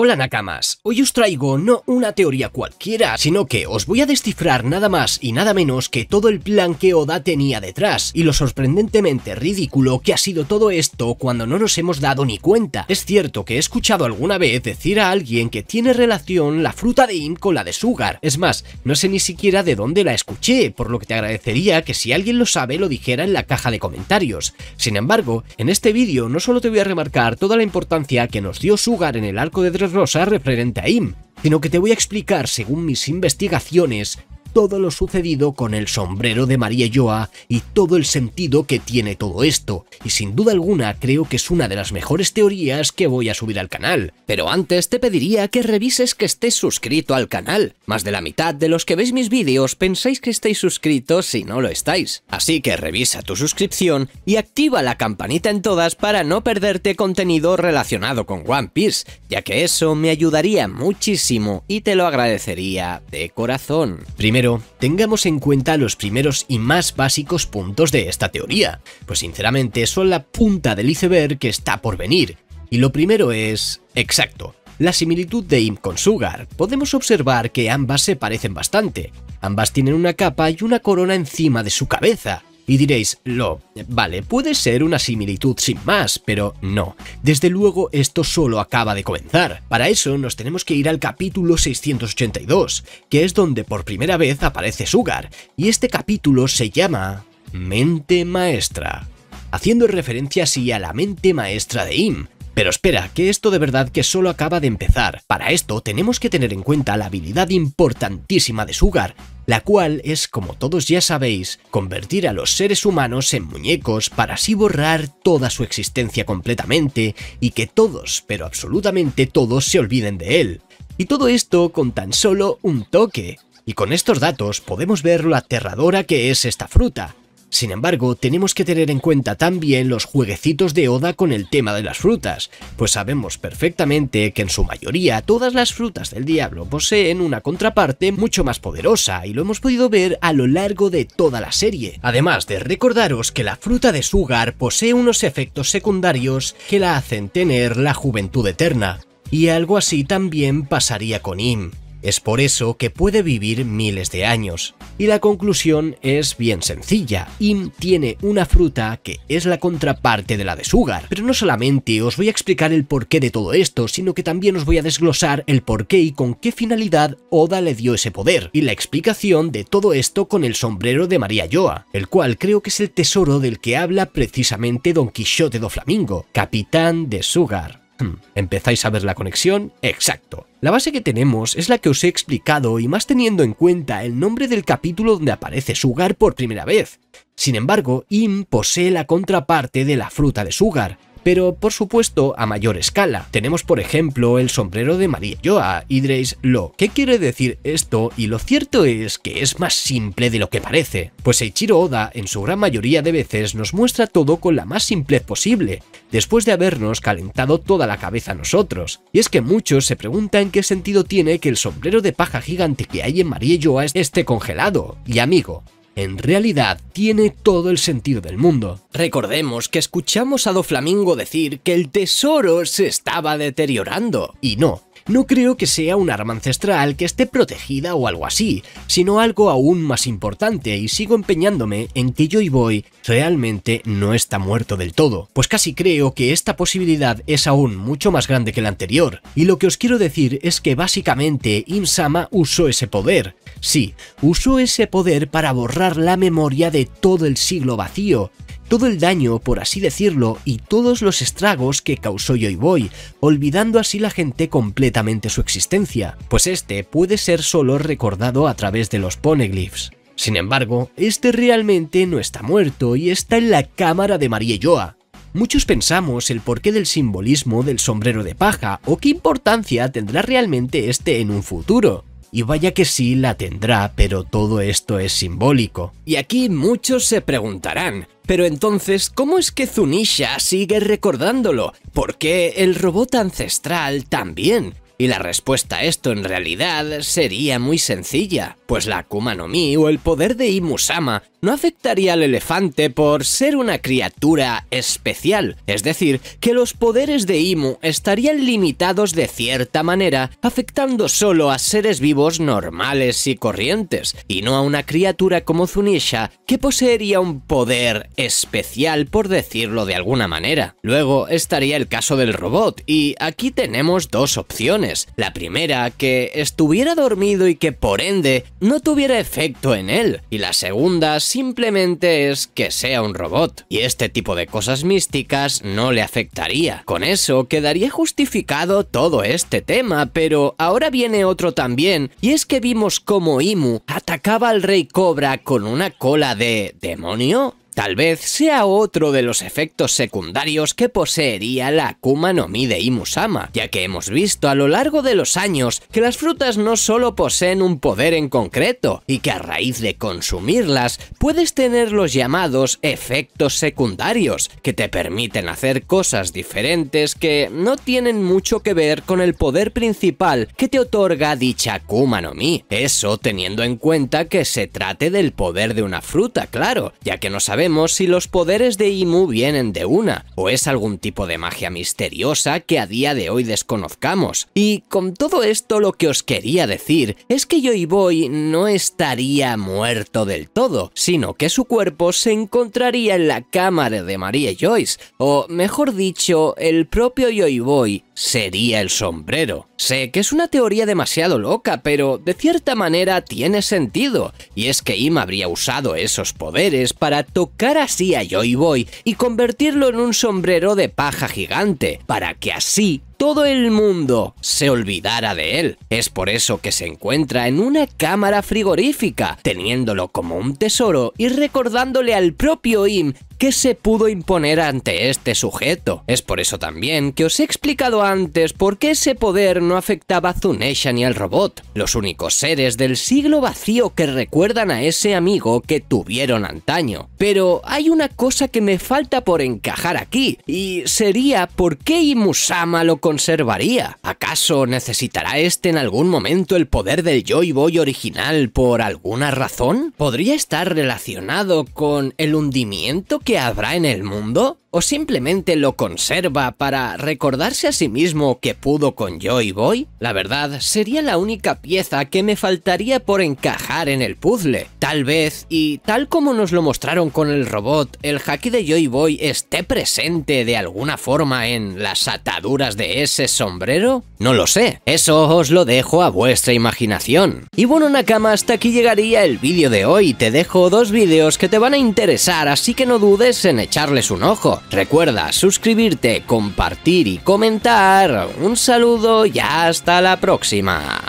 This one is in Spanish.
Hola Nakamas, hoy os traigo no una teoría cualquiera, sino que os voy a descifrar nada más y nada menos que todo el plan que Oda tenía detrás, y lo sorprendentemente ridículo que ha sido todo esto cuando no nos hemos dado ni cuenta. Es cierto que he escuchado alguna vez decir a alguien que tiene relación la fruta de Im con la de Sugar, es más, no sé ni siquiera de dónde la escuché, por lo que te agradecería que si alguien lo sabe lo dijera en la caja de comentarios. Sin embargo, en este vídeo no solo te voy a remarcar toda la importancia que nos dio Sugar en el arco de rosa referente a IM, sino que te voy a explicar, según mis investigaciones, todo lo sucedido con el sombrero de María Joa y todo el sentido que tiene todo esto, y sin duda alguna creo que es una de las mejores teorías que voy a subir al canal. Pero antes te pediría que revises que estés suscrito al canal. Más de la mitad de los que veis mis vídeos pensáis que estáis suscritos si no lo estáis. Así que revisa tu suscripción y activa la campanita en todas para no perderte contenido relacionado con One Piece, ya que eso me ayudaría muchísimo y te lo agradecería de corazón. Primero tengamos en cuenta los primeros y más básicos puntos de esta teoría, pues sinceramente son la punta del iceberg que está por venir. Y lo primero es... exacto, la similitud de Imp con Sugar. Podemos observar que ambas se parecen bastante. Ambas tienen una capa y una corona encima de su cabeza. Y diréis, lo, vale, puede ser una similitud sin más, pero no. Desde luego esto solo acaba de comenzar. Para eso nos tenemos que ir al capítulo 682, que es donde por primera vez aparece Sugar, y este capítulo se llama Mente Maestra haciendo referencia así a la mente maestra de Im, pero espera, que esto de verdad que solo acaba de empezar. Para esto tenemos que tener en cuenta la habilidad importantísima de Sugar, la cual es, como todos ya sabéis, convertir a los seres humanos en muñecos para así borrar toda su existencia completamente y que todos, pero absolutamente todos, se olviden de él. Y todo esto con tan solo un toque. Y con estos datos podemos ver lo aterradora que es esta fruta, sin embargo, tenemos que tener en cuenta también los jueguecitos de Oda con el tema de las frutas, pues sabemos perfectamente que en su mayoría todas las frutas del diablo poseen una contraparte mucho más poderosa y lo hemos podido ver a lo largo de toda la serie. Además de recordaros que la fruta de Sugar posee unos efectos secundarios que la hacen tener la juventud eterna, y algo así también pasaría con Im. Es por eso que puede vivir miles de años. Y la conclusión es bien sencilla. Im tiene una fruta que es la contraparte de la de Sugar. Pero no solamente os voy a explicar el porqué de todo esto, sino que también os voy a desglosar el porqué y con qué finalidad Oda le dio ese poder. Y la explicación de todo esto con el sombrero de María Joa, el cual creo que es el tesoro del que habla precisamente Don Quixote do Flamingo, capitán de Sugar. ¿Empezáis a ver la conexión? Exacto. La base que tenemos es la que os he explicado y más teniendo en cuenta el nombre del capítulo donde aparece Sugar por primera vez. Sin embargo, Im posee la contraparte de la fruta de Sugar, pero por supuesto a mayor escala. Tenemos por ejemplo el sombrero de María Joa, Idris Lo. ¿Qué quiere decir esto? Y lo cierto es que es más simple de lo que parece, pues Eichiro Oda en su gran mayoría de veces nos muestra todo con la más simplez posible, después de habernos calentado toda la cabeza a nosotros. Y es que muchos se preguntan qué sentido tiene que el sombrero de paja gigante que hay en María Joa esté congelado. Y amigo, en realidad tiene todo el sentido del mundo. Recordemos que escuchamos a Doflamingo decir que el tesoro se estaba deteriorando. Y no, no creo que sea un arma ancestral que esté protegida o algo así, sino algo aún más importante y sigo empeñándome en que Joy Boy realmente no está muerto del todo, pues casi creo que esta posibilidad es aún mucho más grande que la anterior, y lo que os quiero decir es que básicamente Insama usó ese poder, Sí, usó ese poder para borrar la memoria de todo el siglo vacío, todo el daño, por así decirlo, y todos los estragos que causó Joy Boy, olvidando así la gente completamente su existencia, pues este puede ser solo recordado a través de los poneglyphs. Sin embargo, este realmente no está muerto y está en la cámara de Marie Joa, Muchos pensamos el porqué del simbolismo del sombrero de paja o qué importancia tendrá realmente este en un futuro. Y vaya que sí la tendrá, pero todo esto es simbólico. Y aquí muchos se preguntarán, pero entonces, ¿cómo es que Zunisha sigue recordándolo? ¿Por qué el robot ancestral también? Y la respuesta a esto en realidad sería muy sencilla, pues la Akuma no Mi o el poder de Imu-sama no afectaría al elefante por ser una criatura especial, es decir, que los poderes de Imu estarían limitados de cierta manera, afectando solo a seres vivos normales y corrientes, y no a una criatura como Zunisha que poseería un poder especial por decirlo de alguna manera. Luego estaría el caso del robot, y aquí tenemos dos opciones la primera, que estuviera dormido y que por ende no tuviera efecto en él. Y la segunda simplemente es que sea un robot. Y este tipo de cosas místicas no le afectaría. Con eso quedaría justificado todo este tema, pero ahora viene otro también, y es que vimos cómo Imu atacaba al rey Cobra con una cola de... ¿demonio? Tal vez sea otro de los efectos secundarios que poseería la Kuma no Mi de Imusama, ya que hemos visto a lo largo de los años que las frutas no solo poseen un poder en concreto, y que a raíz de consumirlas puedes tener los llamados efectos secundarios, que te permiten hacer cosas diferentes que no tienen mucho que ver con el poder principal que te otorga dicha Kuma no Mi. Eso teniendo en cuenta que se trate del poder de una fruta, claro, ya que no sabemos si los poderes de Imu vienen de una, o es algún tipo de magia misteriosa que a día de hoy desconozcamos. Y con todo esto lo que os quería decir es que Boy no estaría muerto del todo, sino que su cuerpo se encontraría en la cámara de María Joyce, o mejor dicho, el propio Yoiboy sería el sombrero. Sé que es una teoría demasiado loca, pero de cierta manera tiene sentido, y es que Im habría usado esos poderes para tocar así a Joy Boy y convertirlo en un sombrero de paja gigante, para que así todo el mundo se olvidara de él. Es por eso que se encuentra en una cámara frigorífica, teniéndolo como un tesoro y recordándole al propio Im que se pudo imponer ante este sujeto. Es por eso también que os he explicado antes por qué ese poder no afectaba a Zunesha ni al robot, los únicos seres del siglo vacío que recuerdan a ese amigo que tuvieron antaño. Pero hay una cosa que me falta por encajar aquí, y sería por qué Imusama lo conservaría. ¿Acaso necesitará este en algún momento el poder del Joy Boy original por alguna razón? ¿Podría estar relacionado con el hundimiento que habrá en el mundo? ¿O simplemente lo conserva para recordarse a sí mismo que pudo con Joy Boy? La verdad, sería la única pieza que me faltaría por encajar en el puzzle. Tal vez, y tal como nos lo mostraron con el robot, el haki de Joy Boy esté presente de alguna forma en las ataduras de ese sombrero? No lo sé, eso os lo dejo a vuestra imaginación. Y bueno Nakama, hasta aquí llegaría el vídeo de hoy, te dejo dos vídeos que te van a interesar, así que no dudes en echarles un ojo. Recuerda suscribirte, compartir y comentar. Un saludo y hasta la próxima.